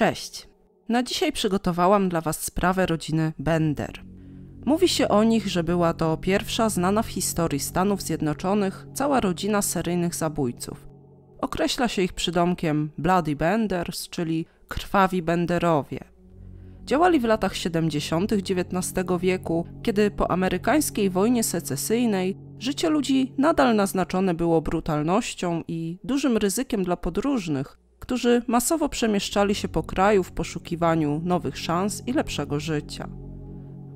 Cześć. Na dzisiaj przygotowałam dla Was sprawę rodziny Bender. Mówi się o nich, że była to pierwsza znana w historii Stanów Zjednoczonych cała rodzina seryjnych zabójców. Określa się ich przydomkiem Bloody Benders, czyli krwawi Benderowie. Działali w latach 70. XIX wieku, kiedy po amerykańskiej wojnie secesyjnej życie ludzi nadal naznaczone było brutalnością i dużym ryzykiem dla podróżnych, którzy masowo przemieszczali się po kraju w poszukiwaniu nowych szans i lepszego życia.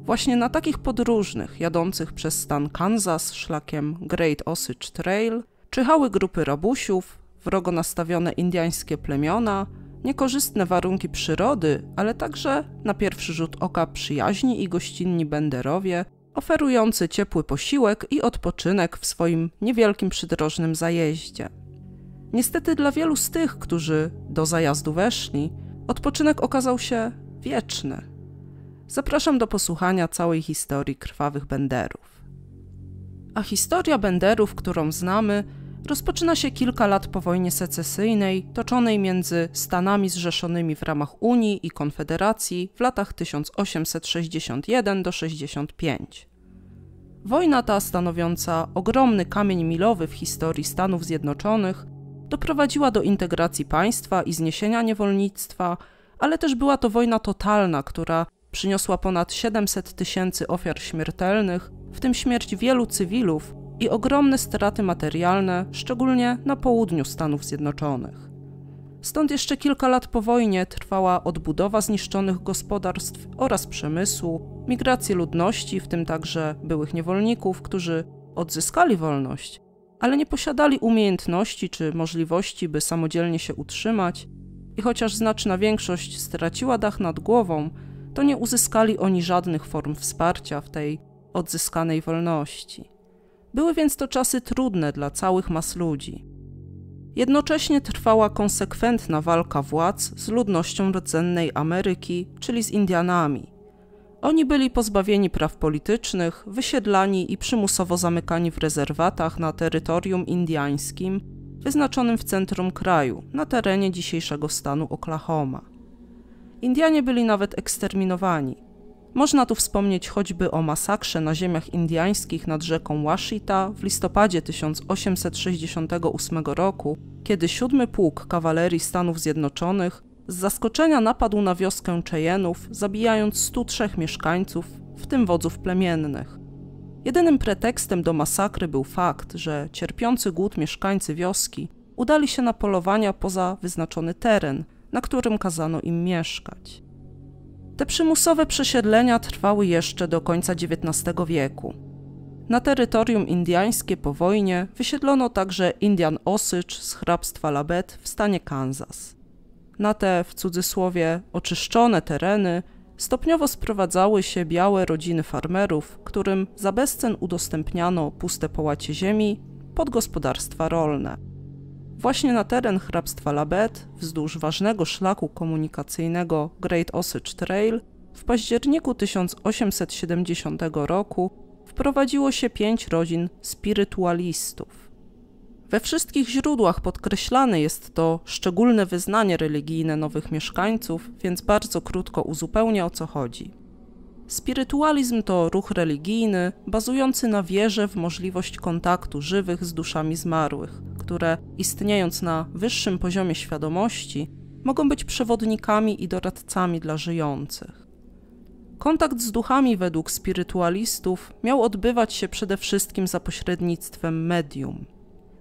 Właśnie na takich podróżnych jadących przez stan Kansas szlakiem Great Osage Trail czyhały grupy rabusiów, wrogo nastawione indiańskie plemiona, niekorzystne warunki przyrody, ale także na pierwszy rzut oka przyjaźni i gościnni benderowie, oferujący ciepły posiłek i odpoczynek w swoim niewielkim przydrożnym zajeździe. Niestety dla wielu z tych, którzy do zajazdu weszli, odpoczynek okazał się wieczny. Zapraszam do posłuchania całej historii krwawych benderów. A historia benderów, którą znamy, rozpoczyna się kilka lat po wojnie secesyjnej, toczonej między Stanami Zrzeszonymi w ramach Unii i Konfederacji w latach 1861-65. Wojna ta, stanowiąca ogromny kamień milowy w historii Stanów Zjednoczonych, doprowadziła do integracji państwa i zniesienia niewolnictwa, ale też była to wojna totalna, która przyniosła ponad 700 tysięcy ofiar śmiertelnych, w tym śmierć wielu cywilów i ogromne straty materialne, szczególnie na południu Stanów Zjednoczonych. Stąd jeszcze kilka lat po wojnie trwała odbudowa zniszczonych gospodarstw oraz przemysłu, migracje ludności, w tym także byłych niewolników, którzy odzyskali wolność, ale nie posiadali umiejętności czy możliwości, by samodzielnie się utrzymać, i chociaż znaczna większość straciła dach nad głową, to nie uzyskali oni żadnych form wsparcia w tej odzyskanej wolności. Były więc to czasy trudne dla całych mas ludzi. Jednocześnie trwała konsekwentna walka władz z ludnością rdzennej Ameryki, czyli z Indianami. Oni byli pozbawieni praw politycznych, wysiedlani i przymusowo zamykani w rezerwatach na terytorium indiańskim wyznaczonym w centrum kraju, na terenie dzisiejszego stanu Oklahoma. Indianie byli nawet eksterminowani. Można tu wspomnieć choćby o masakrze na ziemiach indiańskich nad rzeką Washita w listopadzie 1868 roku, kiedy siódmy pułk kawalerii Stanów Zjednoczonych z zaskoczenia napadł na wioskę Czejenów, zabijając 103 mieszkańców, w tym wodzów plemiennych. Jedynym pretekstem do masakry był fakt, że cierpiący głód mieszkańcy wioski udali się na polowania poza wyznaczony teren, na którym kazano im mieszkać. Te przymusowe przesiedlenia trwały jeszcze do końca XIX wieku. Na terytorium indiańskie po wojnie wysiedlono także Indian Osycz z hrabstwa Labet w stanie Kansas. Na te w cudzysłowie oczyszczone tereny stopniowo sprowadzały się białe rodziny farmerów, którym za bezcen udostępniano puste połacie ziemi pod gospodarstwa rolne. Właśnie na teren hrabstwa Labet, wzdłuż ważnego szlaku komunikacyjnego Great Osage Trail, w październiku 1870 roku wprowadziło się pięć rodzin spirytualistów. We wszystkich źródłach podkreślane jest to szczególne wyznanie religijne nowych mieszkańców, więc bardzo krótko uzupełnię o co chodzi. Spirytualizm to ruch religijny bazujący na wierze w możliwość kontaktu żywych z duszami zmarłych, które istniejąc na wyższym poziomie świadomości, mogą być przewodnikami i doradcami dla żyjących. Kontakt z duchami według spirytualistów miał odbywać się przede wszystkim za pośrednictwem medium.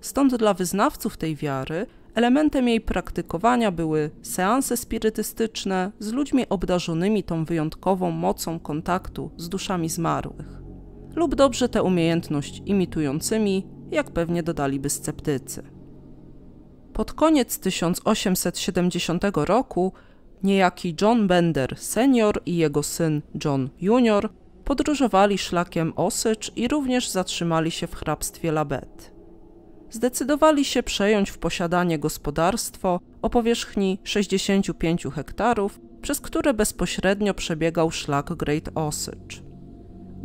Stąd dla wyznawców tej wiary elementem jej praktykowania były seanse spirytystyczne z ludźmi obdarzonymi tą wyjątkową mocą kontaktu z duszami zmarłych, lub dobrze tę umiejętność imitującymi, jak pewnie dodaliby sceptycy. Pod koniec 1870 roku niejaki John Bender senior i jego syn John junior podróżowali szlakiem Osycz i również zatrzymali się w hrabstwie Labette zdecydowali się przejąć w posiadanie gospodarstwo o powierzchni 65 hektarów, przez które bezpośrednio przebiegał szlak Great Osage.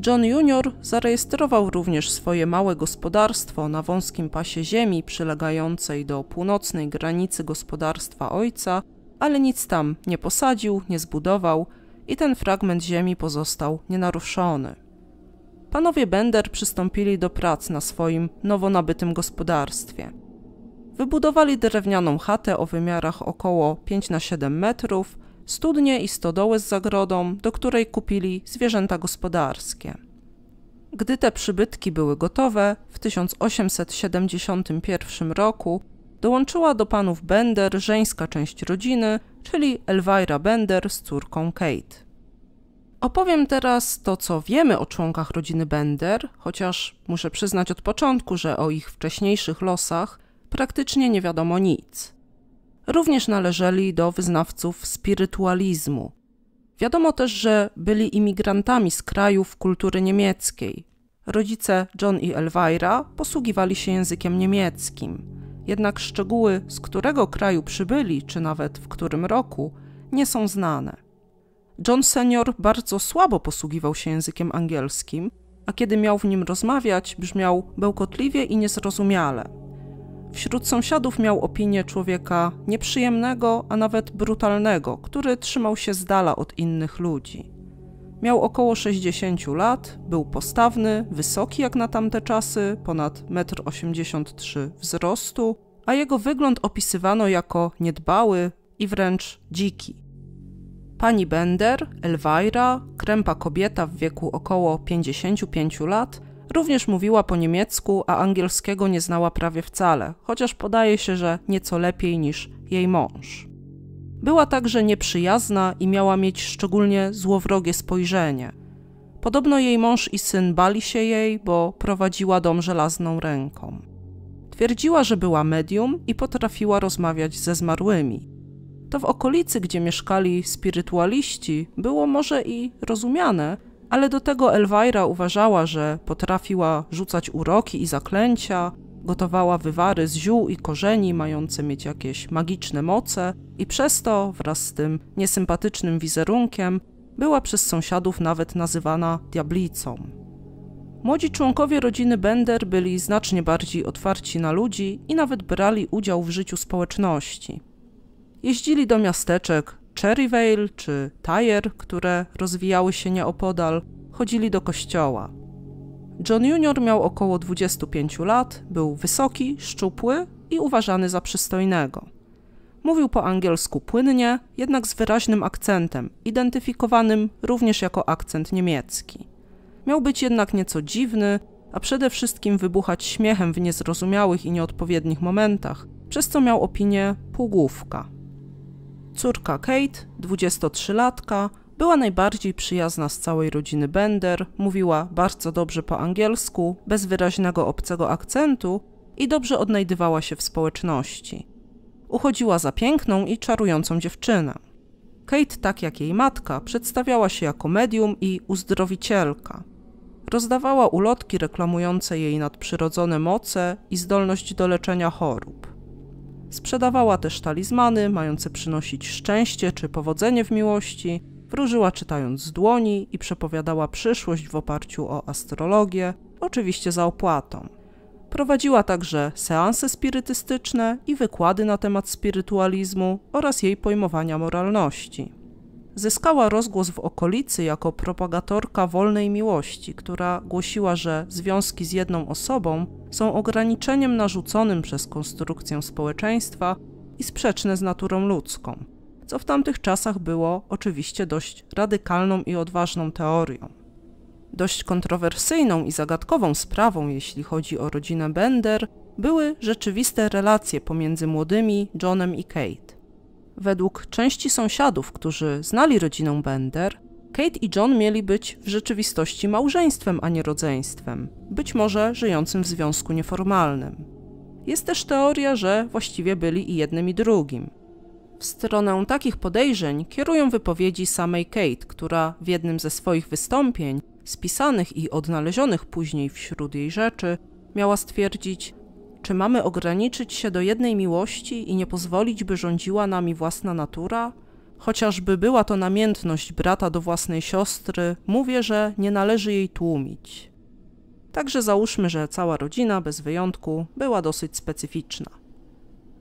John Junior zarejestrował również swoje małe gospodarstwo na wąskim pasie ziemi przylegającej do północnej granicy gospodarstwa ojca, ale nic tam nie posadził, nie zbudował i ten fragment ziemi pozostał nienaruszony panowie Bender przystąpili do prac na swoim nowo nabytym gospodarstwie. Wybudowali drewnianą chatę o wymiarach około 5 na 7 metrów, studnie i stodołę z zagrodą, do której kupili zwierzęta gospodarskie. Gdy te przybytki były gotowe, w 1871 roku dołączyła do panów Bender żeńska część rodziny, czyli Elvira Bender z córką Kate. Opowiem teraz to, co wiemy o członkach rodziny Bender, chociaż muszę przyznać od początku, że o ich wcześniejszych losach praktycznie nie wiadomo nic. Również należeli do wyznawców spirytualizmu. Wiadomo też, że byli imigrantami z krajów kultury niemieckiej. Rodzice John i Elvira posługiwali się językiem niemieckim. Jednak szczegóły, z którego kraju przybyli, czy nawet w którym roku, nie są znane. John senior bardzo słabo posługiwał się językiem angielskim, a kiedy miał w nim rozmawiać, brzmiał bełkotliwie i niezrozumiale. Wśród sąsiadów miał opinię człowieka nieprzyjemnego, a nawet brutalnego, który trzymał się z dala od innych ludzi. Miał około 60 lat, był postawny, wysoki jak na tamte czasy, ponad 1,83 m wzrostu, a jego wygląd opisywano jako niedbały i wręcz dziki. Pani Bender, Elwaira, krępa kobieta w wieku około 55 lat, również mówiła po niemiecku, a angielskiego nie znała prawie wcale, chociaż podaje się, że nieco lepiej niż jej mąż. Była także nieprzyjazna i miała mieć szczególnie złowrogie spojrzenie. Podobno jej mąż i syn bali się jej, bo prowadziła dom żelazną ręką. Twierdziła, że była medium i potrafiła rozmawiać ze zmarłymi. To w okolicy, gdzie mieszkali spirytualiści, było może i rozumiane, ale do tego Elwaira uważała, że potrafiła rzucać uroki i zaklęcia, gotowała wywary z ziół i korzeni mające mieć jakieś magiczne moce i przez to, wraz z tym niesympatycznym wizerunkiem, była przez sąsiadów nawet nazywana diablicą. Młodzi członkowie rodziny Bender byli znacznie bardziej otwarci na ludzi i nawet brali udział w życiu społeczności. Jeździli do miasteczek Cherryvale czy Tyre, które rozwijały się nieopodal, chodzili do kościoła. John Junior miał około 25 lat, był wysoki, szczupły i uważany za przystojnego. Mówił po angielsku płynnie, jednak z wyraźnym akcentem, identyfikowanym również jako akcent niemiecki. Miał być jednak nieco dziwny, a przede wszystkim wybuchać śmiechem w niezrozumiałych i nieodpowiednich momentach, przez co miał opinię półgłówka. Córka Kate, 23-latka, była najbardziej przyjazna z całej rodziny Bender, mówiła bardzo dobrze po angielsku, bez wyraźnego obcego akcentu i dobrze odnajdywała się w społeczności. Uchodziła za piękną i czarującą dziewczynę. Kate, tak jak jej matka, przedstawiała się jako medium i uzdrowicielka. Rozdawała ulotki reklamujące jej nadprzyrodzone moce i zdolność do leczenia chorób. Sprzedawała też talizmany mające przynosić szczęście czy powodzenie w miłości, wróżyła czytając z dłoni i przepowiadała przyszłość w oparciu o astrologię, oczywiście za opłatą. Prowadziła także seanse spirytystyczne i wykłady na temat spirytualizmu oraz jej pojmowania moralności. Zyskała rozgłos w okolicy jako propagatorka wolnej miłości, która głosiła, że związki z jedną osobą są ograniczeniem narzuconym przez konstrukcję społeczeństwa i sprzeczne z naturą ludzką, co w tamtych czasach było oczywiście dość radykalną i odważną teorią. Dość kontrowersyjną i zagadkową sprawą, jeśli chodzi o rodzinę Bender, były rzeczywiste relacje pomiędzy młodymi Johnem i Kate. Według części sąsiadów, którzy znali rodzinę Bender, Kate i John mieli być w rzeczywistości małżeństwem, a nie rodzeństwem, być może żyjącym w związku nieformalnym. Jest też teoria, że właściwie byli i jednym i drugim. W stronę takich podejrzeń kierują wypowiedzi samej Kate, która w jednym ze swoich wystąpień, spisanych i odnalezionych później wśród jej rzeczy, miała stwierdzić: czy mamy ograniczyć się do jednej miłości i nie pozwolić, by rządziła nami własna natura? Chociażby była to namiętność brata do własnej siostry, mówię, że nie należy jej tłumić. Także załóżmy, że cała rodzina, bez wyjątku, była dosyć specyficzna.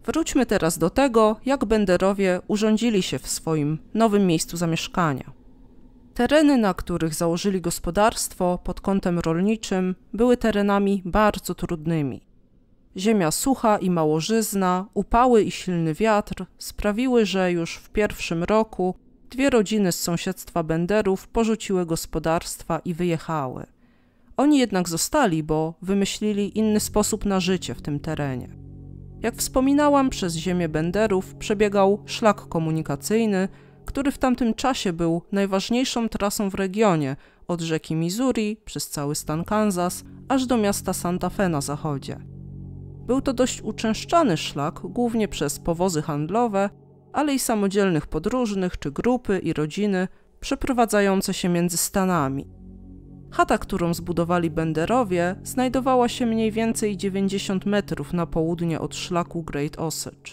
Wróćmy teraz do tego, jak Benderowie urządzili się w swoim nowym miejscu zamieszkania. Tereny, na których założyli gospodarstwo pod kątem rolniczym, były terenami bardzo trudnymi. Ziemia sucha i małożyzna, upały i silny wiatr sprawiły, że już w pierwszym roku dwie rodziny z sąsiedztwa Benderów porzuciły gospodarstwa i wyjechały. Oni jednak zostali, bo wymyślili inny sposób na życie w tym terenie. Jak wspominałam, przez ziemię Benderów przebiegał szlak komunikacyjny, który w tamtym czasie był najważniejszą trasą w regionie, od rzeki Missouri przez cały stan Kansas aż do miasta Santa Fe na zachodzie. Był to dość uczęszczany szlak, głównie przez powozy handlowe, ale i samodzielnych podróżnych czy grupy i rodziny przeprowadzające się między Stanami. Chata, którą zbudowali Benderowie, znajdowała się mniej więcej 90 metrów na południe od szlaku Great Osage.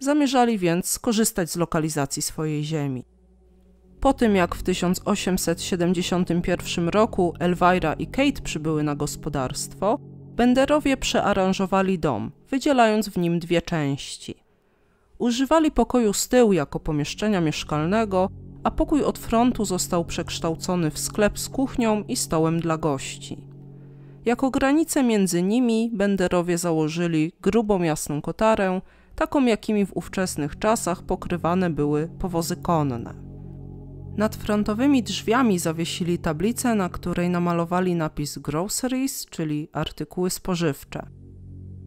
Zamierzali więc skorzystać z lokalizacji swojej ziemi. Po tym jak w 1871 roku Elvira i Kate przybyły na gospodarstwo, Benderowie przearanżowali dom, wydzielając w nim dwie części. Używali pokoju z tyłu jako pomieszczenia mieszkalnego, a pokój od frontu został przekształcony w sklep z kuchnią i stołem dla gości. Jako granicę między nimi Benderowie założyli grubą jasną kotarę, taką jakimi w ówczesnych czasach pokrywane były powozy konne. Nad frontowymi drzwiami zawiesili tablicę, na której namalowali napis groceries, czyli artykuły spożywcze.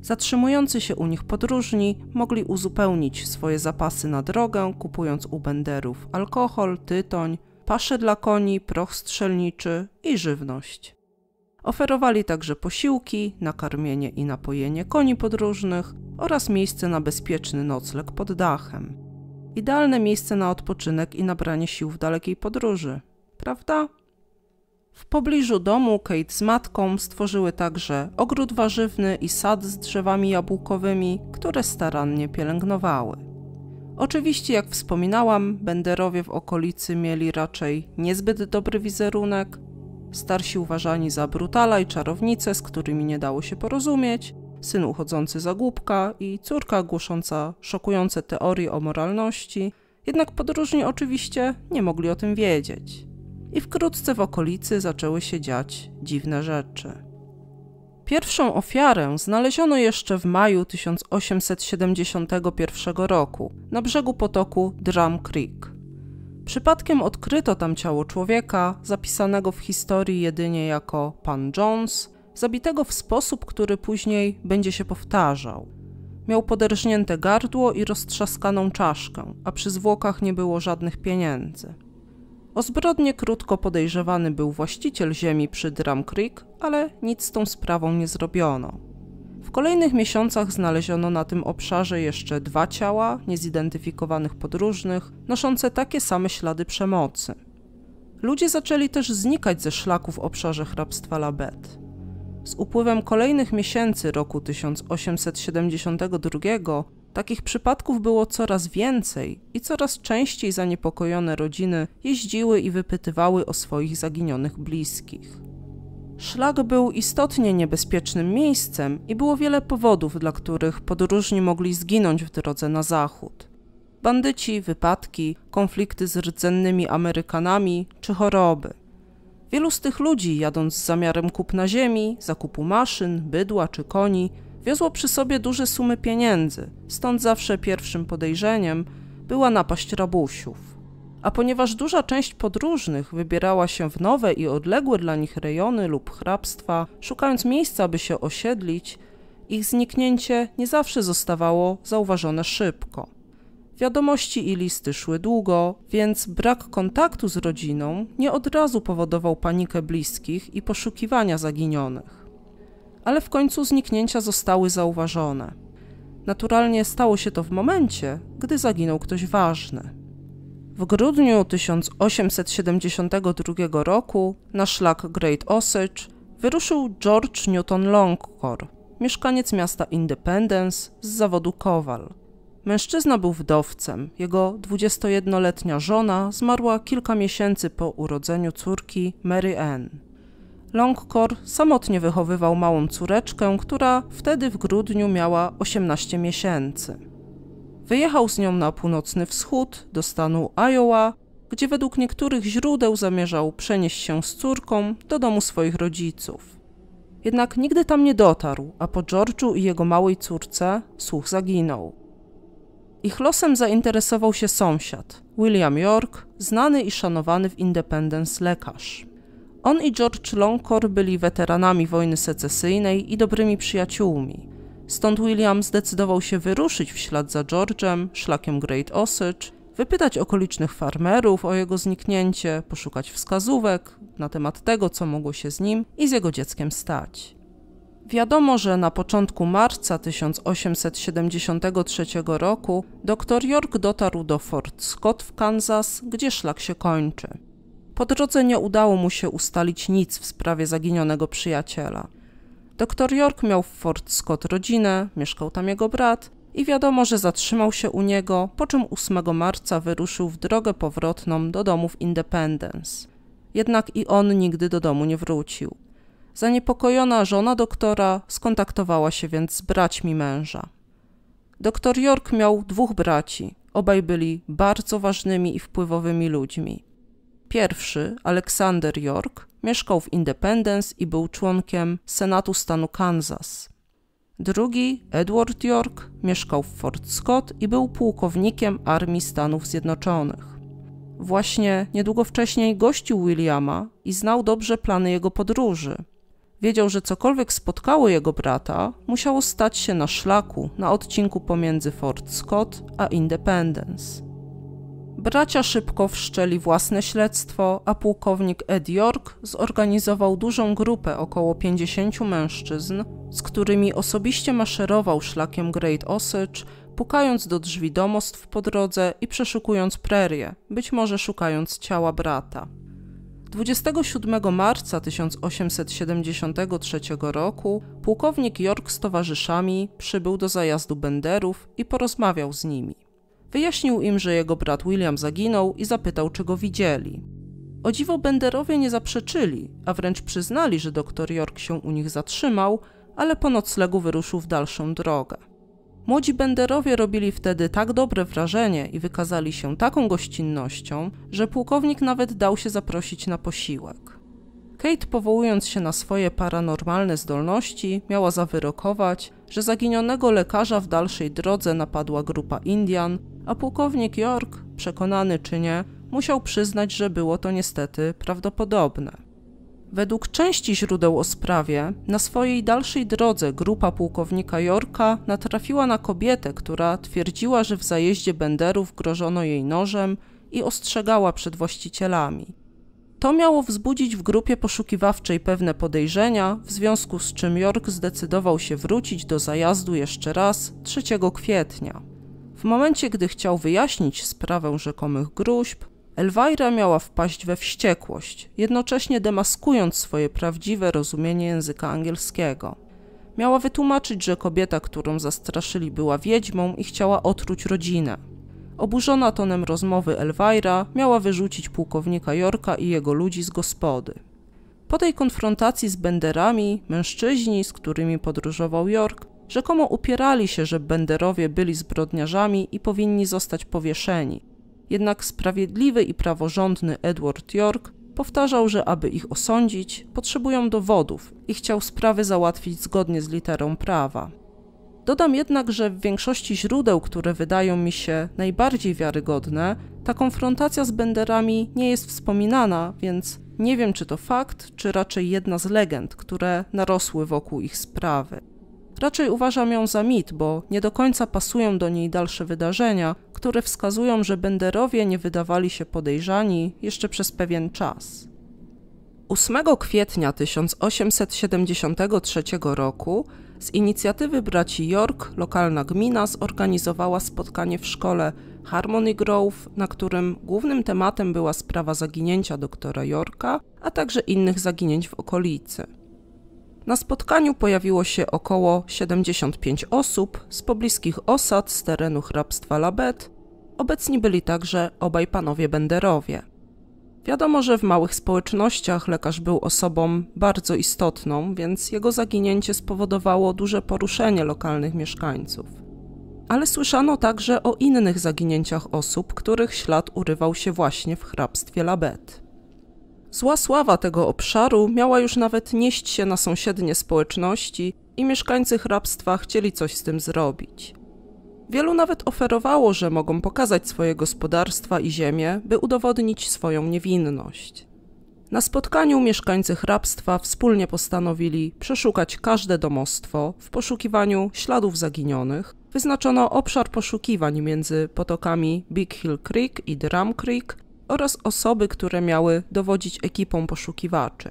Zatrzymujący się u nich podróżni mogli uzupełnić swoje zapasy na drogę, kupując u benderów alkohol, tytoń, pasze dla koni, proch strzelniczy i żywność. Oferowali także posiłki, nakarmienie i napojenie koni podróżnych oraz miejsce na bezpieczny nocleg pod dachem. Idealne miejsce na odpoczynek i nabranie sił w dalekiej podróży, prawda? W pobliżu domu Kate z matką stworzyły także ogród warzywny i sad z drzewami jabłkowymi, które starannie pielęgnowały. Oczywiście, jak wspominałam, benderowie w okolicy mieli raczej niezbyt dobry wizerunek, starsi uważani za brutala i czarownice, z którymi nie dało się porozumieć, syn uchodzący za głupka i córka głosząca szokujące teorie o moralności, jednak podróżni oczywiście nie mogli o tym wiedzieć. I wkrótce w okolicy zaczęły się dziać dziwne rzeczy. Pierwszą ofiarę znaleziono jeszcze w maju 1871 roku na brzegu potoku Drum Creek. Przypadkiem odkryto tam ciało człowieka, zapisanego w historii jedynie jako pan Jones, zabitego w sposób, który później będzie się powtarzał. Miał poderżnięte gardło i roztrzaskaną czaszkę, a przy zwłokach nie było żadnych pieniędzy. O zbrodnie krótko podejrzewany był właściciel ziemi przy Drum Creek, ale nic z tą sprawą nie zrobiono. W kolejnych miesiącach znaleziono na tym obszarze jeszcze dwa ciała niezidentyfikowanych podróżnych, noszące takie same ślady przemocy. Ludzie zaczęli też znikać ze szlaków w obszarze hrabstwa Labette. Z upływem kolejnych miesięcy roku 1872 takich przypadków było coraz więcej i coraz częściej zaniepokojone rodziny jeździły i wypytywały o swoich zaginionych bliskich. Szlak był istotnie niebezpiecznym miejscem i było wiele powodów, dla których podróżni mogli zginąć w drodze na zachód. Bandyci, wypadki, konflikty z rdzennymi Amerykanami czy choroby – Wielu z tych ludzi, jadąc z zamiarem kupna ziemi, zakupu maszyn, bydła czy koni, wiozło przy sobie duże sumy pieniędzy, stąd zawsze pierwszym podejrzeniem była napaść rabusiów. A ponieważ duża część podróżnych wybierała się w nowe i odległe dla nich rejony lub hrabstwa, szukając miejsca, by się osiedlić, ich zniknięcie nie zawsze zostawało zauważone szybko. Wiadomości i listy szły długo, więc brak kontaktu z rodziną nie od razu powodował panikę bliskich i poszukiwania zaginionych. Ale w końcu zniknięcia zostały zauważone. Naturalnie stało się to w momencie, gdy zaginął ktoś ważny. W grudniu 1872 roku na szlak Great Osage wyruszył George Newton Longcore, mieszkaniec miasta Independence z zawodu kowal – Mężczyzna był wdowcem. Jego 21-letnia żona zmarła kilka miesięcy po urodzeniu córki Mary Ann. Longcore samotnie wychowywał małą córeczkę, która wtedy w grudniu miała 18 miesięcy. Wyjechał z nią na północny wschód, do stanu Iowa, gdzie według niektórych źródeł zamierzał przenieść się z córką do domu swoich rodziców. Jednak nigdy tam nie dotarł, a po George'u i jego małej córce słuch zaginął. Ich losem zainteresował się sąsiad, William York, znany i szanowany w Independence lekarz. On i George Longcor byli weteranami wojny secesyjnej i dobrymi przyjaciółmi. Stąd William zdecydował się wyruszyć w ślad za George'em szlakiem Great Osage, wypytać okolicznych farmerów o jego zniknięcie, poszukać wskazówek na temat tego, co mogło się z nim i z jego dzieckiem stać. Wiadomo, że na początku marca 1873 roku dr York dotarł do Fort Scott w Kansas, gdzie szlak się kończy. Po drodze nie udało mu się ustalić nic w sprawie zaginionego przyjaciela. Doktor York miał w Fort Scott rodzinę, mieszkał tam jego brat i wiadomo, że zatrzymał się u niego, po czym 8 marca wyruszył w drogę powrotną do domów Independence. Jednak i on nigdy do domu nie wrócił. Zaniepokojona żona doktora skontaktowała się więc z braćmi męża. Doktor York miał dwóch braci, obaj byli bardzo ważnymi i wpływowymi ludźmi. Pierwszy, Alexander York, mieszkał w Independence i był członkiem Senatu stanu Kansas. Drugi, Edward York, mieszkał w Fort Scott i był pułkownikiem Armii Stanów Zjednoczonych. Właśnie niedługo wcześniej gościł Williama i znał dobrze plany jego podróży, Wiedział, że cokolwiek spotkało jego brata, musiało stać się na szlaku na odcinku pomiędzy Fort Scott a Independence. Bracia szybko wszczeli własne śledztwo, a pułkownik Ed York zorganizował dużą grupę około 50 mężczyzn, z którymi osobiście maszerował szlakiem Great Osage, pukając do drzwi domostw po drodze i przeszukując prerie, być może szukając ciała brata. 27 marca 1873 roku pułkownik York z towarzyszami przybył do zajazdu Benderów i porozmawiał z nimi. Wyjaśnił im, że jego brat William zaginął i zapytał, czy go widzieli. O dziwo Benderowie nie zaprzeczyli, a wręcz przyznali, że doktor York się u nich zatrzymał, ale po noclegu wyruszył w dalszą drogę. Młodzi Benderowie robili wtedy tak dobre wrażenie i wykazali się taką gościnnością, że pułkownik nawet dał się zaprosić na posiłek. Kate, powołując się na swoje paranormalne zdolności, miała zawyrokować, że zaginionego lekarza w dalszej drodze napadła grupa Indian, a pułkownik York, przekonany czy nie, musiał przyznać, że było to niestety prawdopodobne. Według części źródeł o sprawie, na swojej dalszej drodze grupa pułkownika Jorka natrafiła na kobietę, która twierdziła, że w zajeździe Benderów grożono jej nożem i ostrzegała przed właścicielami. To miało wzbudzić w grupie poszukiwawczej pewne podejrzenia, w związku z czym York zdecydował się wrócić do zajazdu jeszcze raz 3 kwietnia. W momencie, gdy chciał wyjaśnić sprawę rzekomych gruźb, Elwajra miała wpaść we wściekłość, jednocześnie demaskując swoje prawdziwe rozumienie języka angielskiego. Miała wytłumaczyć, że kobieta, którą zastraszyli, była wiedźmą i chciała otruć rodzinę. Oburzona tonem rozmowy Elwajra miała wyrzucić pułkownika Jorka i jego ludzi z gospody. Po tej konfrontacji z Benderami, mężczyźni, z którymi podróżował Jork, rzekomo upierali się, że Benderowie byli zbrodniarzami i powinni zostać powieszeni – jednak sprawiedliwy i praworządny Edward York powtarzał, że aby ich osądzić, potrzebują dowodów i chciał sprawy załatwić zgodnie z literą prawa. Dodam jednak, że w większości źródeł, które wydają mi się najbardziej wiarygodne, ta konfrontacja z Benderami nie jest wspominana, więc nie wiem, czy to fakt, czy raczej jedna z legend, które narosły wokół ich sprawy. Raczej uważam ją za mit, bo nie do końca pasują do niej dalsze wydarzenia, które wskazują, że Benderowie nie wydawali się podejrzani jeszcze przez pewien czas. 8 kwietnia 1873 roku z inicjatywy braci York lokalna gmina zorganizowała spotkanie w szkole Harmony Grove, na którym głównym tematem była sprawa zaginięcia doktora Yorka, a także innych zaginięć w okolicy. Na spotkaniu pojawiło się około 75 osób z pobliskich osad z terenu hrabstwa Labet. Obecni byli także obaj panowie Benderowie. Wiadomo, że w małych społecznościach lekarz był osobą bardzo istotną, więc jego zaginięcie spowodowało duże poruszenie lokalnych mieszkańców. Ale słyszano także o innych zaginięciach osób, których ślad urywał się właśnie w hrabstwie Labet. Zła sława tego obszaru miała już nawet nieść się na sąsiednie społeczności i mieszkańcy hrabstwa chcieli coś z tym zrobić. Wielu nawet oferowało, że mogą pokazać swoje gospodarstwa i ziemię, by udowodnić swoją niewinność. Na spotkaniu mieszkańcy hrabstwa wspólnie postanowili przeszukać każde domostwo w poszukiwaniu śladów zaginionych. Wyznaczono obszar poszukiwań między potokami Big Hill Creek i Drum Creek, oraz osoby, które miały dowodzić ekipą poszukiwaczy.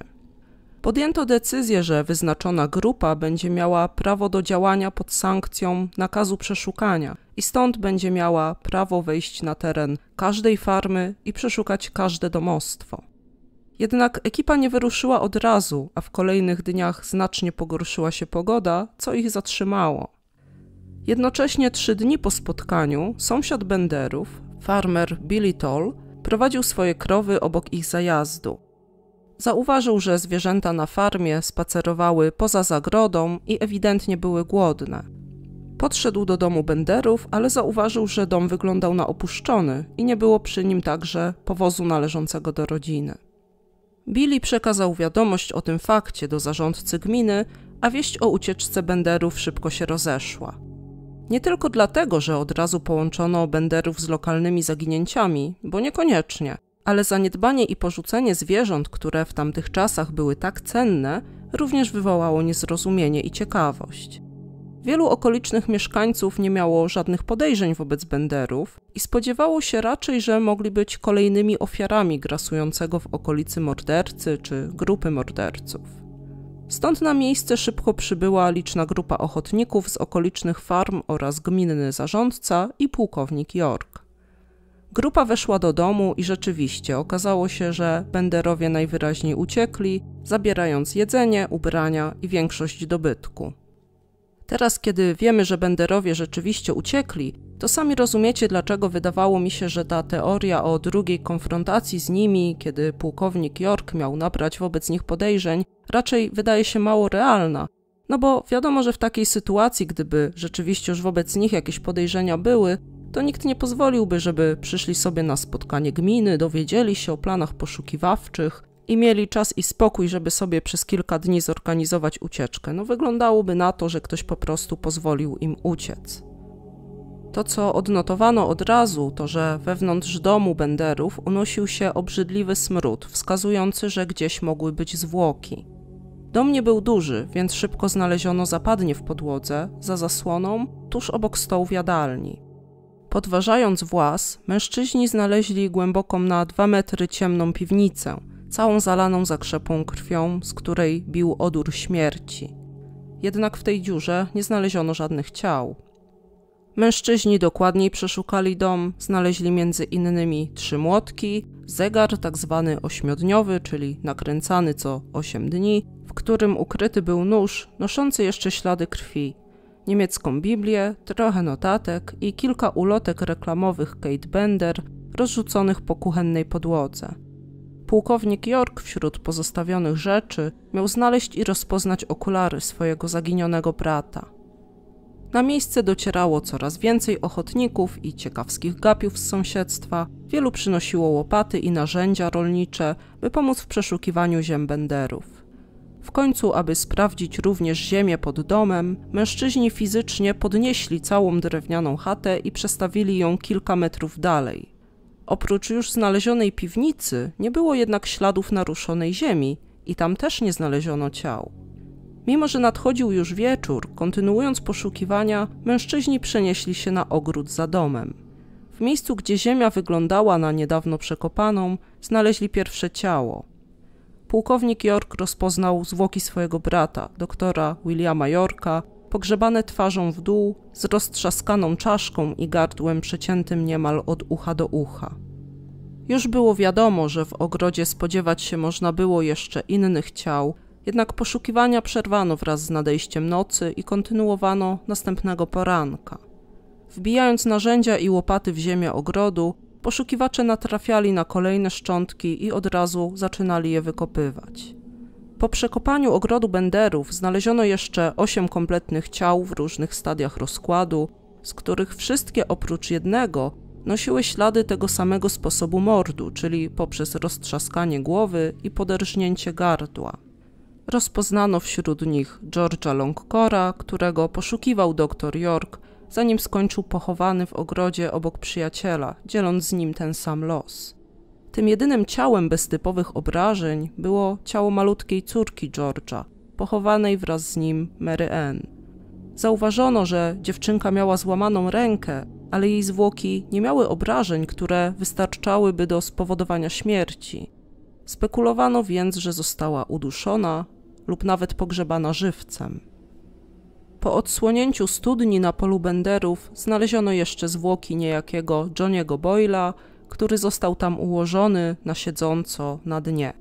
Podjęto decyzję, że wyznaczona grupa będzie miała prawo do działania pod sankcją nakazu przeszukania i stąd będzie miała prawo wejść na teren każdej farmy i przeszukać każde domostwo. Jednak ekipa nie wyruszyła od razu, a w kolejnych dniach znacznie pogorszyła się pogoda, co ich zatrzymało. Jednocześnie trzy dni po spotkaniu sąsiad Benderów, farmer Billy Toll, Prowadził swoje krowy obok ich zajazdu. Zauważył, że zwierzęta na farmie spacerowały poza zagrodą i ewidentnie były głodne. Podszedł do domu Benderów, ale zauważył, że dom wyglądał na opuszczony i nie było przy nim także powozu należącego do rodziny. Billy przekazał wiadomość o tym fakcie do zarządcy gminy, a wieść o ucieczce Benderów szybko się rozeszła. Nie tylko dlatego, że od razu połączono Benderów z lokalnymi zaginięciami, bo niekoniecznie, ale zaniedbanie i porzucenie zwierząt, które w tamtych czasach były tak cenne, również wywołało niezrozumienie i ciekawość. Wielu okolicznych mieszkańców nie miało żadnych podejrzeń wobec Benderów i spodziewało się raczej, że mogli być kolejnymi ofiarami grasującego w okolicy mordercy czy grupy morderców. Stąd na miejsce szybko przybyła liczna grupa ochotników z okolicznych farm oraz gminny zarządca i pułkownik York. Grupa weszła do domu i rzeczywiście okazało się, że benderowie najwyraźniej uciekli, zabierając jedzenie, ubrania i większość dobytku. Teraz, kiedy wiemy, że benderowie rzeczywiście uciekli, to sami rozumiecie, dlaczego wydawało mi się, że ta teoria o drugiej konfrontacji z nimi, kiedy pułkownik York miał nabrać wobec nich podejrzeń, raczej wydaje się mało realna. No bo wiadomo, że w takiej sytuacji, gdyby rzeczywiście już wobec nich jakieś podejrzenia były, to nikt nie pozwoliłby, żeby przyszli sobie na spotkanie gminy, dowiedzieli się o planach poszukiwawczych i mieli czas i spokój, żeby sobie przez kilka dni zorganizować ucieczkę. No wyglądałoby na to, że ktoś po prostu pozwolił im uciec. To, co odnotowano od razu, to że wewnątrz domu Benderów unosił się obrzydliwy smród, wskazujący, że gdzieś mogły być zwłoki. Dom nie był duży, więc szybko znaleziono zapadnie w podłodze, za zasłoną, tuż obok stołu w jadalni. Podważając włas, mężczyźni znaleźli głęboką na dwa metry ciemną piwnicę, całą zalaną zakrzepą krwią, z której bił odór śmierci. Jednak w tej dziurze nie znaleziono żadnych ciał. Mężczyźni dokładniej przeszukali dom, znaleźli między innymi trzy młotki, zegar tak zwany ośmiodniowy, czyli nakręcany co 8 dni, w którym ukryty był nóż noszący jeszcze ślady krwi, niemiecką Biblię, trochę notatek i kilka ulotek reklamowych Kate Bender rozrzuconych po kuchennej podłodze. Pułkownik York wśród pozostawionych rzeczy miał znaleźć i rozpoznać okulary swojego zaginionego brata. Na miejsce docierało coraz więcej ochotników i ciekawskich gapiów z sąsiedztwa. Wielu przynosiło łopaty i narzędzia rolnicze, by pomóc w przeszukiwaniu ziem benderów. W końcu, aby sprawdzić również ziemię pod domem, mężczyźni fizycznie podnieśli całą drewnianą chatę i przestawili ją kilka metrów dalej. Oprócz już znalezionej piwnicy, nie było jednak śladów naruszonej ziemi i tam też nie znaleziono ciał. Mimo, że nadchodził już wieczór, kontynuując poszukiwania, mężczyźni przenieśli się na ogród za domem. W miejscu, gdzie ziemia wyglądała na niedawno przekopaną, znaleźli pierwsze ciało. Pułkownik York rozpoznał zwłoki swojego brata, doktora Williama Yorka, pogrzebane twarzą w dół, z roztrzaskaną czaszką i gardłem przeciętym niemal od ucha do ucha. Już było wiadomo, że w ogrodzie spodziewać się można było jeszcze innych ciał, jednak poszukiwania przerwano wraz z nadejściem nocy i kontynuowano następnego poranka. Wbijając narzędzia i łopaty w ziemię ogrodu, poszukiwacze natrafiali na kolejne szczątki i od razu zaczynali je wykopywać. Po przekopaniu ogrodu Benderów znaleziono jeszcze osiem kompletnych ciał w różnych stadiach rozkładu, z których wszystkie oprócz jednego nosiły ślady tego samego sposobu mordu, czyli poprzez roztrzaskanie głowy i poderżnięcie gardła rozpoznano wśród nich George'a Longcora, którego poszukiwał dr York, zanim skończył pochowany w ogrodzie obok przyjaciela, dzieląc z nim ten sam los. Tym jedynym ciałem bez typowych obrażeń było ciało malutkiej córki George'a, pochowanej wraz z nim Mary Ann. Zauważono, że dziewczynka miała złamaną rękę, ale jej zwłoki nie miały obrażeń, które wystarczałyby do spowodowania śmierci. Spekulowano więc, że została uduszona lub nawet pogrzebano żywcem. Po odsłonięciu studni na polu Benderów znaleziono jeszcze zwłoki niejakiego Johniego Boyla, który został tam ułożony na siedząco na dnie.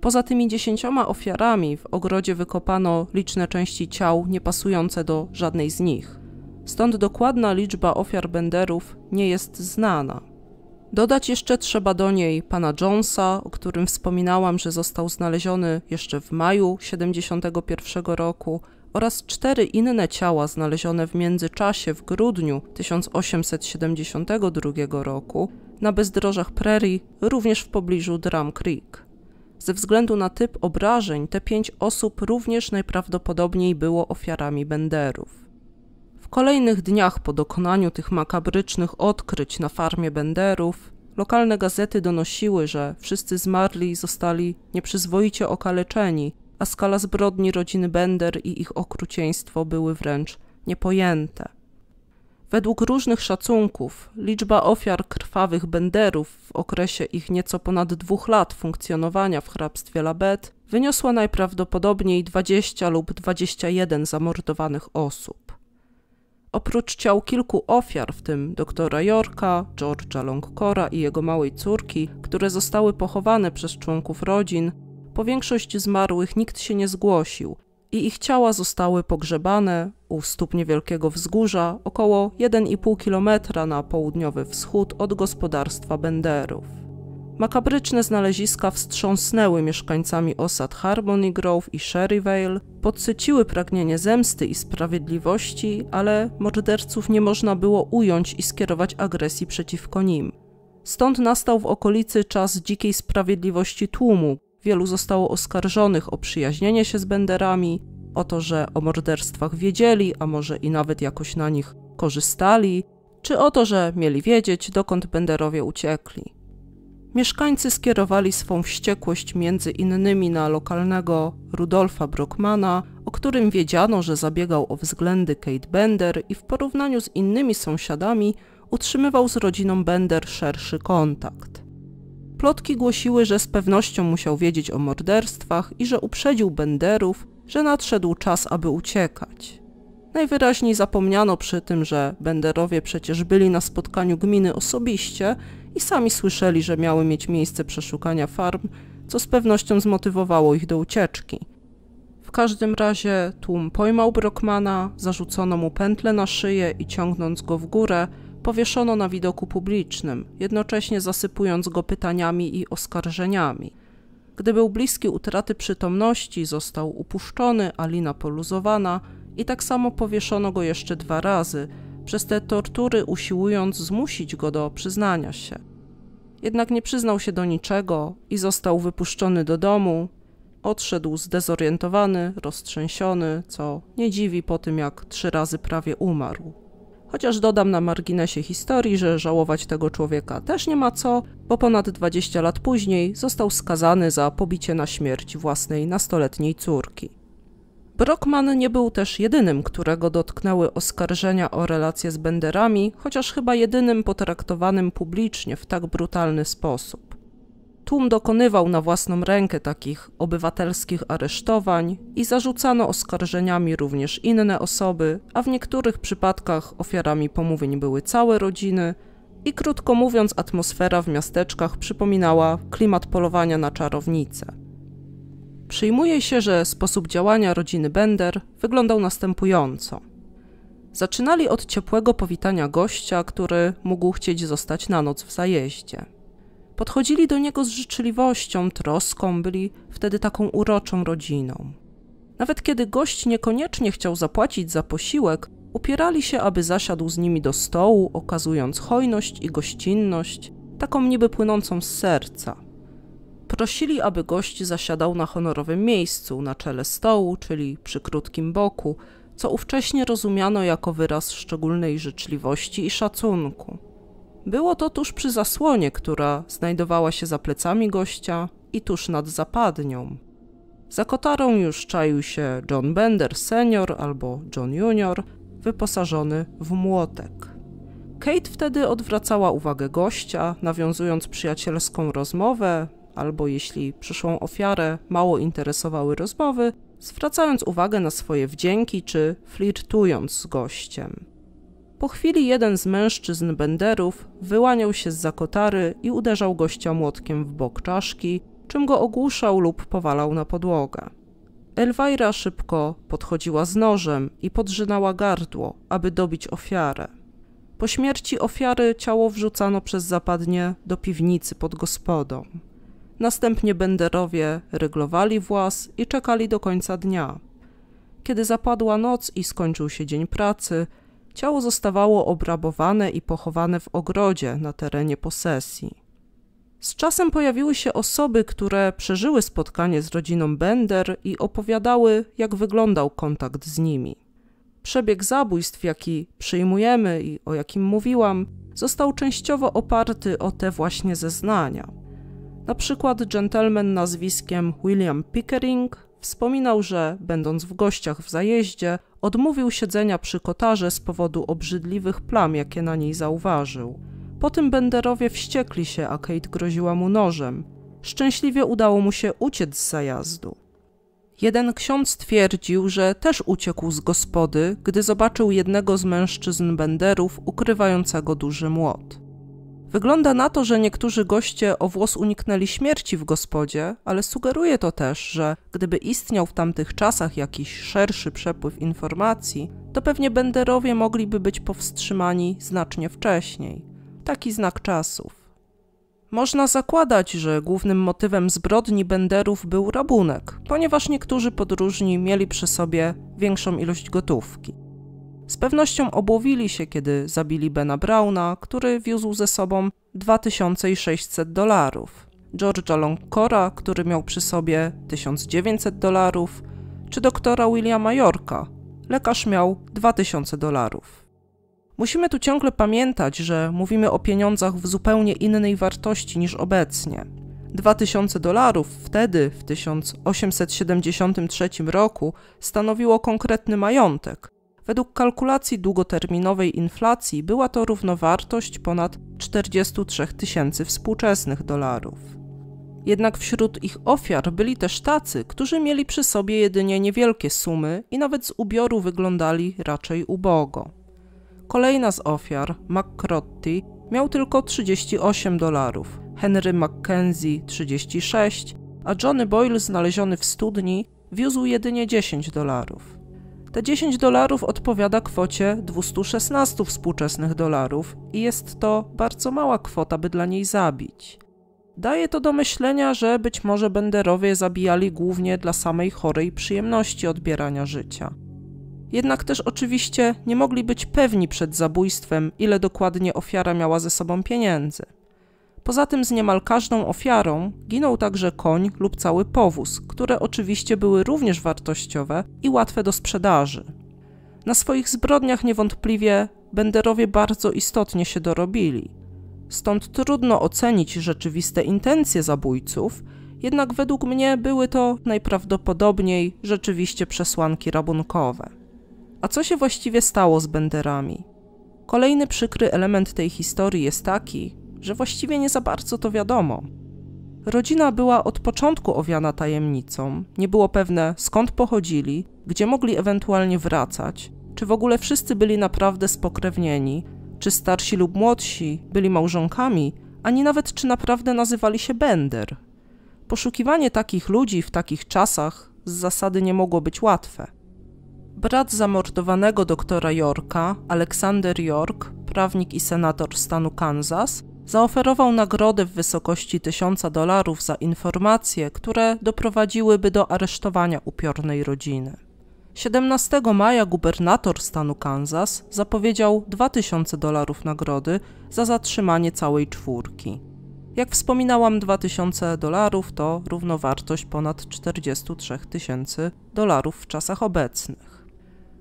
Poza tymi dziesięcioma ofiarami w ogrodzie wykopano liczne części ciał niepasujące do żadnej z nich. Stąd dokładna liczba ofiar Benderów nie jest znana. Dodać jeszcze trzeba do niej pana Jonesa, o którym wspominałam, że został znaleziony jeszcze w maju 1971 roku, oraz cztery inne ciała znalezione w międzyczasie w grudniu 1872 roku na bezdrożach Prairie, również w pobliżu Drum Creek. Ze względu na typ obrażeń, te pięć osób również najprawdopodobniej było ofiarami Benderów kolejnych dniach po dokonaniu tych makabrycznych odkryć na farmie Benderów, lokalne gazety donosiły, że wszyscy zmarli zostali nieprzyzwoicie okaleczeni, a skala zbrodni rodziny Bender i ich okrucieństwo były wręcz niepojęte. Według różnych szacunków liczba ofiar krwawych benderów w okresie ich nieco ponad dwóch lat funkcjonowania w hrabstwie Labet wyniosła najprawdopodobniej 20 lub 21 zamordowanych osób. Oprócz ciał kilku ofiar, w tym doktora Yorka, George'a Longcora i jego małej córki, które zostały pochowane przez członków rodzin, po większość zmarłych nikt się nie zgłosił i ich ciała zostały pogrzebane u stóp niewielkiego wzgórza około 1,5 km na południowy wschód od gospodarstwa Benderów. Makabryczne znaleziska wstrząsnęły mieszkańcami osad Harmony Grove i Sherryvale, podsyciły pragnienie zemsty i sprawiedliwości, ale morderców nie można było ująć i skierować agresji przeciwko nim. Stąd nastał w okolicy czas dzikiej sprawiedliwości tłumu. Wielu zostało oskarżonych o przyjaźnienie się z Benderami, o to, że o morderstwach wiedzieli, a może i nawet jakoś na nich korzystali, czy o to, że mieli wiedzieć, dokąd Benderowie uciekli. Mieszkańcy skierowali swą wściekłość między innymi na lokalnego Rudolfa Brockmana, o którym wiedziano, że zabiegał o względy Kate Bender i w porównaniu z innymi sąsiadami utrzymywał z rodziną Bender szerszy kontakt. Plotki głosiły, że z pewnością musiał wiedzieć o morderstwach i że uprzedził Benderów, że nadszedł czas, aby uciekać. Najwyraźniej zapomniano przy tym, że Benderowie przecież byli na spotkaniu gminy osobiście i sami słyszeli, że miały mieć miejsce przeszukania farm, co z pewnością zmotywowało ich do ucieczki. W każdym razie tłum pojmał Brockmana, zarzucono mu pętlę na szyję i ciągnąc go w górę, powieszono na widoku publicznym, jednocześnie zasypując go pytaniami i oskarżeniami. Gdy był bliski utraty przytomności, został upuszczony, a lina poluzowana – i tak samo powieszono go jeszcze dwa razy, przez te tortury usiłując zmusić go do przyznania się. Jednak nie przyznał się do niczego i został wypuszczony do domu. Odszedł zdezorientowany, roztrzęsiony, co nie dziwi po tym, jak trzy razy prawie umarł. Chociaż dodam na marginesie historii, że żałować tego człowieka też nie ma co, bo ponad 20 lat później został skazany za pobicie na śmierć własnej nastoletniej córki. Brockman nie był też jedynym, którego dotknęły oskarżenia o relacje z Benderami, chociaż chyba jedynym potraktowanym publicznie w tak brutalny sposób. Tłum dokonywał na własną rękę takich obywatelskich aresztowań i zarzucano oskarżeniami również inne osoby, a w niektórych przypadkach ofiarami pomówień były całe rodziny i krótko mówiąc atmosfera w miasteczkach przypominała klimat polowania na czarownicę. Przyjmuje się, że sposób działania rodziny Bender wyglądał następująco. Zaczynali od ciepłego powitania gościa, który mógł chcieć zostać na noc w zajeździe. Podchodzili do niego z życzliwością, troską, byli wtedy taką uroczą rodziną. Nawet kiedy gość niekoniecznie chciał zapłacić za posiłek, upierali się, aby zasiadł z nimi do stołu, okazując hojność i gościnność, taką niby płynącą z serca. Prosili, aby gość zasiadał na honorowym miejscu, na czele stołu, czyli przy krótkim boku, co ówcześnie rozumiano jako wyraz szczególnej życzliwości i szacunku. Było to tuż przy zasłonie, która znajdowała się za plecami gościa i tuż nad zapadnią. Za kotarą już czaił się John Bender senior albo John junior, wyposażony w młotek. Kate wtedy odwracała uwagę gościa, nawiązując przyjacielską rozmowę, albo jeśli przyszłą ofiarę mało interesowały rozmowy, zwracając uwagę na swoje wdzięki czy flirtując z gościem. Po chwili jeden z mężczyzn benderów wyłaniał się z zakotary i uderzał gościa młotkiem w bok czaszki, czym go ogłuszał lub powalał na podłogę. Elwaira szybko podchodziła z nożem i podrzynała gardło, aby dobić ofiarę. Po śmierci ofiary ciało wrzucano przez zapadnie do piwnicy pod gospodą. Następnie benderowie ryglowali włas i czekali do końca dnia. Kiedy zapadła noc i skończył się dzień pracy, ciało zostawało obrabowane i pochowane w ogrodzie na terenie posesji. Z czasem pojawiły się osoby, które przeżyły spotkanie z rodziną Bender i opowiadały, jak wyglądał kontakt z nimi. Przebieg zabójstw, jaki przyjmujemy i o jakim mówiłam, został częściowo oparty o te właśnie zeznania. Na przykład gentleman nazwiskiem William Pickering wspominał, że będąc w gościach w zajeździe, odmówił siedzenia przy kotarze z powodu obrzydliwych plam, jakie na niej zauważył. Po tym Benderowie wściekli się, a Kate groziła mu nożem. Szczęśliwie udało mu się uciec z zajazdu. Jeden ksiądz twierdził, że też uciekł z gospody, gdy zobaczył jednego z mężczyzn Benderów ukrywającego duży młot. Wygląda na to, że niektórzy goście o włos uniknęli śmierci w gospodzie, ale sugeruje to też, że gdyby istniał w tamtych czasach jakiś szerszy przepływ informacji, to pewnie benderowie mogliby być powstrzymani znacznie wcześniej. Taki znak czasów. Można zakładać, że głównym motywem zbrodni benderów był rabunek, ponieważ niektórzy podróżni mieli przy sobie większą ilość gotówki. Z pewnością obłowili się, kiedy zabili Bena Braun'a, który wiózł ze sobą 2600 dolarów, George'a Longcora, który miał przy sobie 1900 dolarów, czy doktora Williama Yorka. Lekarz miał 2000 dolarów. Musimy tu ciągle pamiętać, że mówimy o pieniądzach w zupełnie innej wartości niż obecnie. 2000 dolarów wtedy, w 1873 roku, stanowiło konkretny majątek, Według kalkulacji długoterminowej inflacji była to równowartość ponad 43 tysięcy współczesnych dolarów. Jednak wśród ich ofiar byli też tacy, którzy mieli przy sobie jedynie niewielkie sumy i nawet z ubioru wyglądali raczej ubogo. Kolejna z ofiar, McCrotty, miał tylko 38 dolarów, Henry Mackenzie 36, a Johnny Boyle znaleziony w studni wiózł jedynie 10 dolarów. Te 10 dolarów odpowiada kwocie 216 współczesnych dolarów i jest to bardzo mała kwota, by dla niej zabić. Daje to do myślenia, że być może Benderowie zabijali głównie dla samej chorej przyjemności odbierania życia. Jednak też oczywiście nie mogli być pewni przed zabójstwem, ile dokładnie ofiara miała ze sobą pieniędzy. Poza tym z niemal każdą ofiarą ginął także koń lub cały powóz, które oczywiście były również wartościowe i łatwe do sprzedaży. Na swoich zbrodniach niewątpliwie Benderowie bardzo istotnie się dorobili. Stąd trudno ocenić rzeczywiste intencje zabójców, jednak według mnie były to najprawdopodobniej rzeczywiście przesłanki rabunkowe. A co się właściwie stało z Benderami? Kolejny przykry element tej historii jest taki, że właściwie nie za bardzo to wiadomo. Rodzina była od początku owiana tajemnicą, nie było pewne skąd pochodzili, gdzie mogli ewentualnie wracać, czy w ogóle wszyscy byli naprawdę spokrewnieni, czy starsi lub młodsi byli małżonkami, ani nawet czy naprawdę nazywali się Bender. Poszukiwanie takich ludzi w takich czasach z zasady nie mogło być łatwe. Brat zamordowanego doktora Yorka, Alexander York, prawnik i senator stanu Kansas, Zaoferował nagrody w wysokości 1000 dolarów za informacje, które doprowadziłyby do aresztowania upiornej rodziny. 17 maja gubernator stanu Kansas zapowiedział 2000 dolarów nagrody za zatrzymanie całej czwórki. Jak wspominałam, 2000 dolarów to równowartość ponad 43 tysięcy dolarów w czasach obecnych.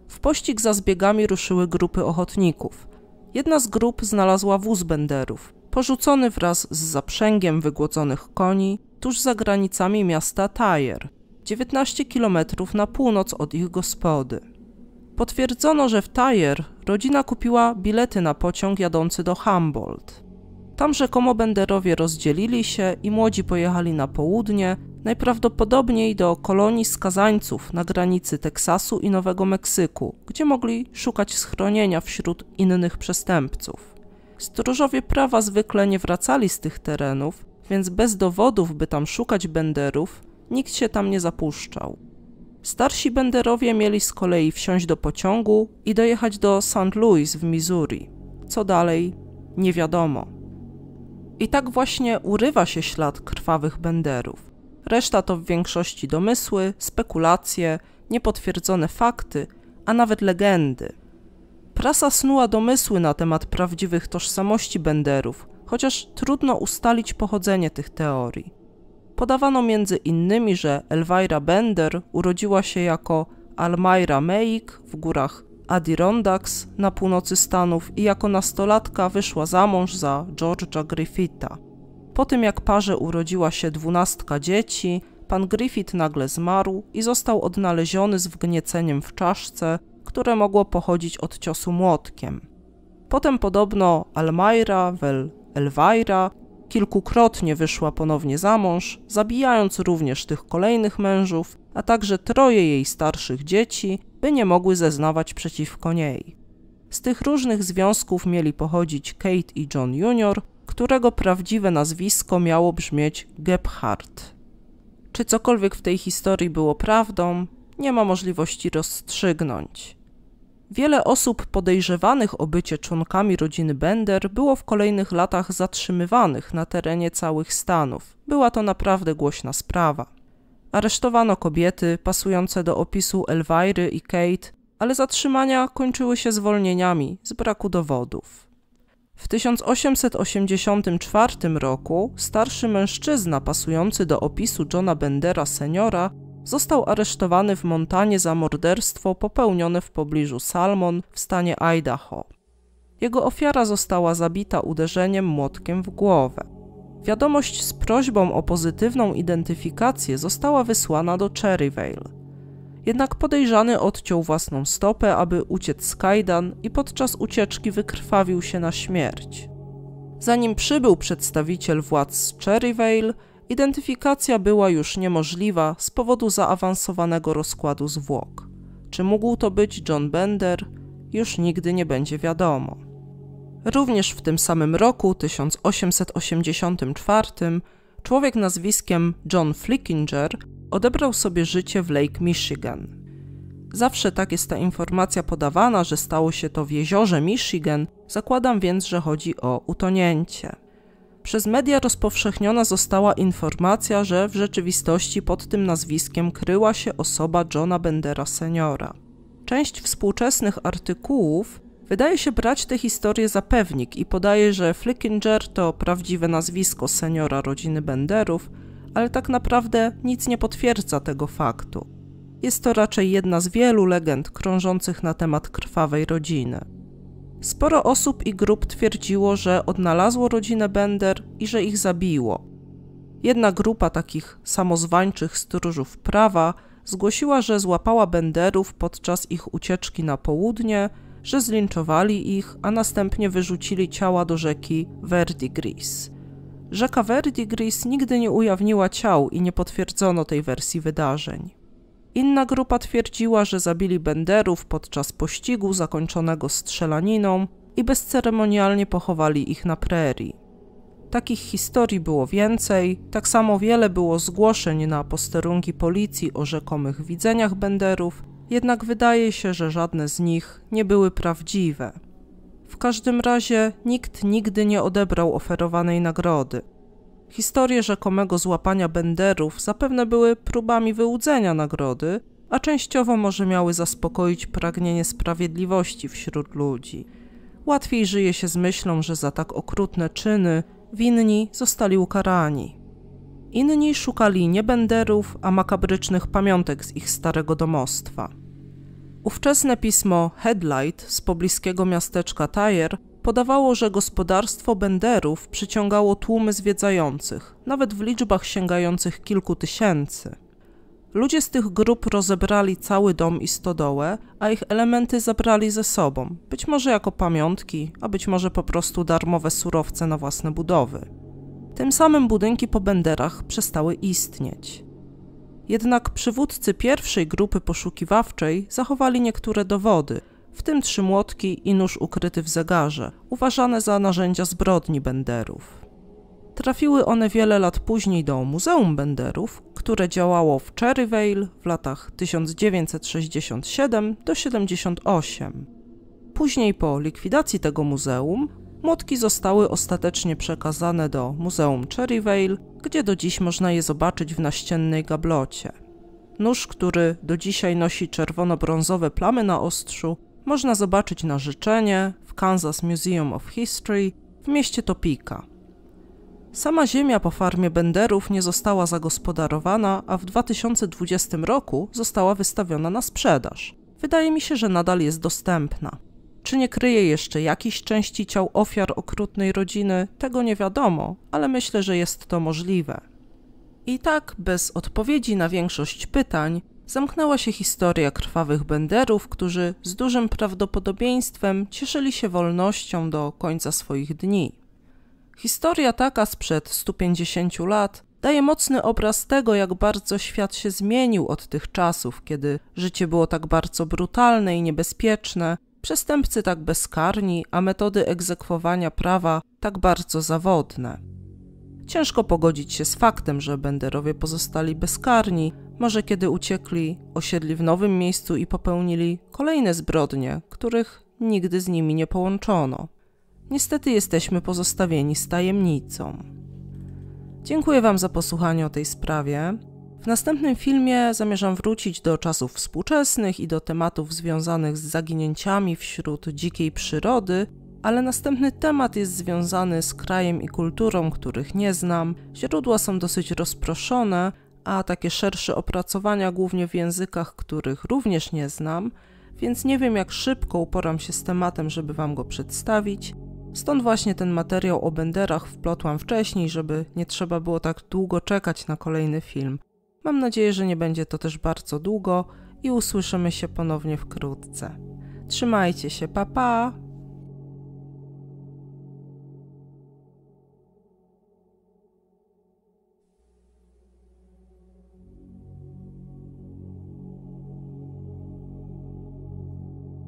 W pościg za zbiegami ruszyły grupy ochotników. Jedna z grup znalazła wóz benderów, porzucony wraz z zaprzęgiem wygłodzonych koni tuż za granicami miasta Tajer, 19 km na północ od ich gospody. Potwierdzono, że w Tajer rodzina kupiła bilety na pociąg jadący do Humboldt. Tam rzekomo Benderowie rozdzielili się i młodzi pojechali na południe, najprawdopodobniej do kolonii skazańców na granicy Teksasu i Nowego Meksyku, gdzie mogli szukać schronienia wśród innych przestępców. Stróżowie prawa zwykle nie wracali z tych terenów, więc bez dowodów, by tam szukać benderów, nikt się tam nie zapuszczał. Starsi benderowie mieli z kolei wsiąść do pociągu i dojechać do St. Louis w Missouri. Co dalej? Nie wiadomo. I tak właśnie urywa się ślad krwawych benderów. Reszta to w większości domysły, spekulacje, niepotwierdzone fakty, a nawet legendy – Prasa snuła domysły na temat prawdziwych tożsamości Benderów, chociaż trudno ustalić pochodzenie tych teorii. Podawano między innymi, że Elvira Bender urodziła się jako Almaira Meik w górach Adirondacks na północy Stanów i jako nastolatka wyszła za mąż za George'a Griffitha. Po tym jak parze urodziła się dwunastka dzieci, pan Griffith nagle zmarł i został odnaleziony z wgnieceniem w czaszce które mogło pochodzić od ciosu młotkiem. Potem podobno Almaira Wel Elwajra kilkukrotnie wyszła ponownie za mąż, zabijając również tych kolejnych mężów, a także troje jej starszych dzieci, by nie mogły zeznawać przeciwko niej. Z tych różnych związków mieli pochodzić Kate i John Jr., którego prawdziwe nazwisko miało brzmieć Gebhardt. Czy cokolwiek w tej historii było prawdą, nie ma możliwości rozstrzygnąć. Wiele osób podejrzewanych o bycie członkami rodziny Bender było w kolejnych latach zatrzymywanych na terenie całych Stanów. Była to naprawdę głośna sprawa. Aresztowano kobiety pasujące do opisu Elwiry i Kate, ale zatrzymania kończyły się zwolnieniami z braku dowodów. W 1884 roku starszy mężczyzna pasujący do opisu Johna Bendera seniora Został aresztowany w Montanie za morderstwo popełnione w pobliżu Salmon w stanie Idaho. Jego ofiara została zabita uderzeniem młotkiem w głowę. Wiadomość z prośbą o pozytywną identyfikację została wysłana do Cherryvale. Jednak podejrzany odciął własną stopę, aby uciec z kajdan i podczas ucieczki wykrwawił się na śmierć. Zanim przybył przedstawiciel władz z Cherryvale, Identyfikacja była już niemożliwa z powodu zaawansowanego rozkładu zwłok. Czy mógł to być John Bender, już nigdy nie będzie wiadomo. Również w tym samym roku, 1884, człowiek nazwiskiem John Flickinger odebrał sobie życie w Lake Michigan. Zawsze tak jest ta informacja podawana, że stało się to w jeziorze Michigan, zakładam więc, że chodzi o utonięcie. Przez media rozpowszechniona została informacja, że w rzeczywistości pod tym nazwiskiem kryła się osoba Johna Bendera seniora. Część współczesnych artykułów wydaje się brać tę historię za pewnik i podaje, że Flickinger to prawdziwe nazwisko seniora rodziny Benderów, ale tak naprawdę nic nie potwierdza tego faktu. Jest to raczej jedna z wielu legend krążących na temat krwawej rodziny. Sporo osób i grup twierdziło, że odnalazło rodzinę Bender i że ich zabiło. Jedna grupa takich samozwańczych stróżów prawa zgłosiła, że złapała Benderów podczas ich ucieczki na południe, że zlinczowali ich, a następnie wyrzucili ciała do rzeki Verdigris. Rzeka Verdigris nigdy nie ujawniła ciał i nie potwierdzono tej wersji wydarzeń. Inna grupa twierdziła, że zabili Benderów podczas pościgu zakończonego strzelaniną i bezceremonialnie pochowali ich na prerii. Takich historii było więcej, tak samo wiele było zgłoszeń na posterunki policji o rzekomych widzeniach Benderów, jednak wydaje się, że żadne z nich nie były prawdziwe. W każdym razie nikt nigdy nie odebrał oferowanej nagrody. Historie rzekomego złapania Benderów zapewne były próbami wyłudzenia nagrody, a częściowo może miały zaspokoić pragnienie sprawiedliwości wśród ludzi. Łatwiej żyje się z myślą, że za tak okrutne czyny winni zostali ukarani. Inni szukali nie Benderów, a makabrycznych pamiątek z ich starego domostwa. Ówczesne pismo Headlight z pobliskiego miasteczka Tyre podawało, że gospodarstwo Benderów przyciągało tłumy zwiedzających, nawet w liczbach sięgających kilku tysięcy. Ludzie z tych grup rozebrali cały dom i stodołę, a ich elementy zabrali ze sobą, być może jako pamiątki, a być może po prostu darmowe surowce na własne budowy. Tym samym budynki po Benderach przestały istnieć. Jednak przywódcy pierwszej grupy poszukiwawczej zachowali niektóre dowody – w tym trzy młotki i nóż ukryty w zegarze, uważane za narzędzia zbrodni Benderów. Trafiły one wiele lat później do Muzeum Benderów, które działało w Cherryvale w latach 1967 78. Później po likwidacji tego muzeum młotki zostały ostatecznie przekazane do Muzeum Cherryvale, gdzie do dziś można je zobaczyć w naściennej gablocie. Nóż, który do dzisiaj nosi czerwono-brązowe plamy na ostrzu, można zobaczyć na życzenie w Kansas Museum of History w mieście Topeka. Sama ziemia po farmie Benderów nie została zagospodarowana, a w 2020 roku została wystawiona na sprzedaż. Wydaje mi się, że nadal jest dostępna. Czy nie kryje jeszcze jakiś części ciał ofiar okrutnej rodziny, tego nie wiadomo, ale myślę, że jest to możliwe. I tak, bez odpowiedzi na większość pytań, zamknęła się historia krwawych benderów, którzy z dużym prawdopodobieństwem cieszyli się wolnością do końca swoich dni. Historia taka sprzed 150 lat daje mocny obraz tego, jak bardzo świat się zmienił od tych czasów, kiedy życie było tak bardzo brutalne i niebezpieczne, przestępcy tak bezkarni, a metody egzekwowania prawa tak bardzo zawodne. Ciężko pogodzić się z faktem, że Benderowie pozostali bezkarni, może kiedy uciekli, osiedli w nowym miejscu i popełnili kolejne zbrodnie, których nigdy z nimi nie połączono. Niestety jesteśmy pozostawieni z tajemnicą. Dziękuję Wam za posłuchanie o tej sprawie. W następnym filmie zamierzam wrócić do czasów współczesnych i do tematów związanych z zaginięciami wśród dzikiej przyrody ale następny temat jest związany z krajem i kulturą, których nie znam. Źródła są dosyć rozproszone, a takie szersze opracowania głównie w językach, których również nie znam, więc nie wiem jak szybko uporam się z tematem, żeby wam go przedstawić. Stąd właśnie ten materiał o Benderach wplotłam wcześniej, żeby nie trzeba było tak długo czekać na kolejny film. Mam nadzieję, że nie będzie to też bardzo długo i usłyszymy się ponownie wkrótce. Trzymajcie się, papa! Pa.